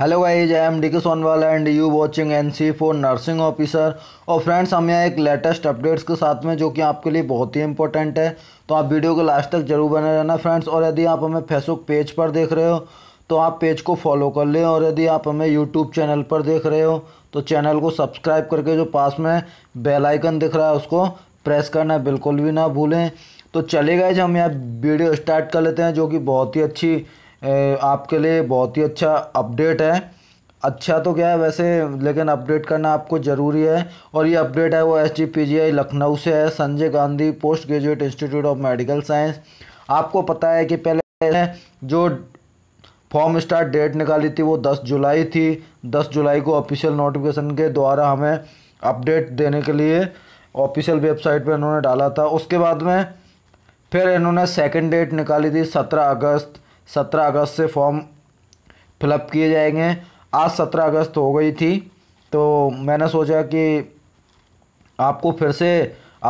hello guys I am D K Sonwal and you watching N C for nursing officer और friends हम यहाँ एक latest updates के साथ में जो कि आपके लिए बहुत ही इंपॉर्टेंट है तो आप वीडियो को लास्ट तक जरूर बने रहना फ्रेंड्स और यदि आप हमें फेसबुक पेज पर देख रहे हो तो आप पेज को फॉलो कर लें और यदि आप हमें यूट्यूब चैनल पर देख रहे हो तो चैनल को सब्सक्राइब करके जो पास में बेलाइकन दिख रहा है उसको प्रेस करना बिल्कुल भी ना भूलें तो चले गए हम यहाँ वीडियो स्टार्ट कर लेते हैं जो कि बहुत ही अच्छी आपके लिए बहुत ही अच्छा अपडेट है अच्छा तो क्या है वैसे लेकिन अपडेट करना आपको ज़रूरी है और ये अपडेट है वो S G P G I Lucknow से है Sanjay Gandhi post graduate institute of medical science आपको पता है कि पहले जो फॉर्म स्टार्ट डेट निकाली थी वो दस जुलाई थी दस जुलाई को ऑफिशियल नोटिफिकेशन के द्वारा हमें अपडेट देने के लिए ऑफिशियल वेबसाइट पर इन्होंने डाला था उसके बाद में फिर इन्होंने सेकेंड डेट निकाली थी सत्रह अगस्त सत्रह अगस्त से फॉर्म फिलअप किए जाएंगे आज सत्रह अगस्त हो गई थी तो मैंने सोचा कि आपको फिर से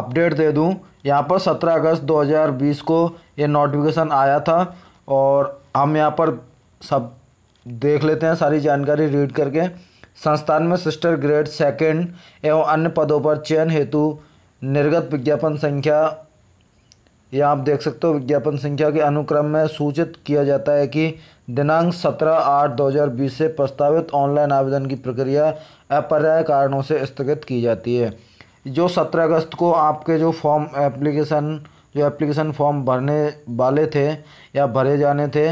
अपडेट दे दूं यहाँ पर सत्रह अगस्त 2020 को ये नोटिफिकेशन आया था और हम यहाँ पर सब देख लेते हैं सारी जानकारी रीड करके संस्थान में सिस्टर ग्रेड सेकंड एवं अन्य पदों पर चयन हेतु निर्गत विज्ञापन संख्या यह आप देख सकते हो विज्ञापन संख्या के अनुक्रम में सूचित किया जाता है कि दिनांक 17 आठ 2020 से प्रस्तावित ऑनलाइन आवेदन की प्रक्रिया अपर्याय कारणों से स्थगित की जाती है जो 17 अगस्त को आपके जो फॉर्म एप्लीकेशन जो एप्लीकेशन फॉर्म भरने वाले थे या भरे जाने थे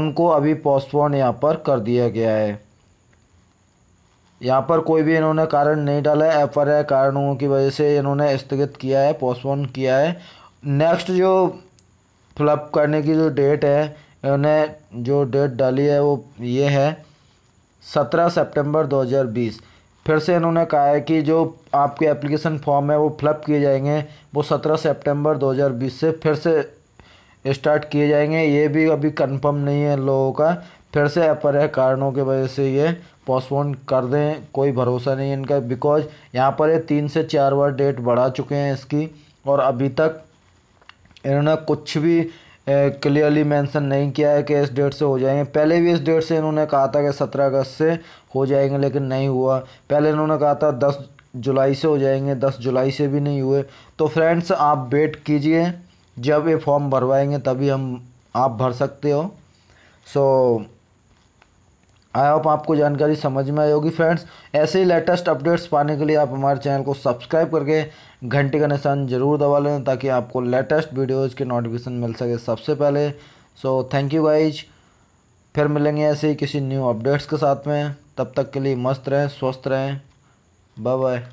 उनको अभी पोस्टपोन यहाँ पर कर दिया गया है यहाँ पर कोई भी इन्होंने कारण नहीं डाला है एफ कारणों की वजह से इन्होंने स्थगित किया है पोस्टपोन किया है नेक्स्ट जो फ्लप करने की जो डेट है इन्होंने जो डेट डाली है वो ये है सत्रह सितंबर 2020 फिर से इन्होंने कहा है कि जो आपके एप्लीकेशन फॉर्म है वो फ्लप किए जाएंगे वो सत्रह सितंबर 2020 से फिर से स्टार्ट किए जाएंगे ये भी अभी कंफर्म नहीं है लोगों का फिर से है कारणों की वजह से ये पोस्टपोन कर दें कोई भरोसा नहीं इनका बिकॉज यहाँ पर ये तीन से चार बार डेट बढ़ा चुके हैं इसकी और अभी तक इन्होंने कुछ भी क्लियरली मेंशन नहीं किया है कि इस डेट से हो जाएंगे पहले भी इस डेट से इन्होंने कहा था कि सत्रह अगस्त से हो जाएंगे लेकिन नहीं हुआ पहले इन्होंने कहा था दस जुलाई से हो जाएंगे दस जुलाई से भी नहीं हुए तो फ्रेंड्स आप वेट कीजिए जब ये फॉर्म भरवाएंगे तभी हम आप भर सकते हो सो so, आई होप आपको जानकारी समझ में आई होगी फ्रेंड्स ऐसे ही लेटेस्ट अपडेट्स पाने के लिए आप हमारे चैनल को सब्सक्राइब करके घंटे का निशान जरूर दबा लें ताकि आपको लेटेस्ट वीडियोज़ के नोटिफिकेशन मिल सके सबसे पहले सो थैंक यू गाइज फिर मिलेंगे ऐसे ही किसी न्यू अपडेट्स के साथ में तब तक के लिए मस्त रहें स्वस्थ रहें बाय बाय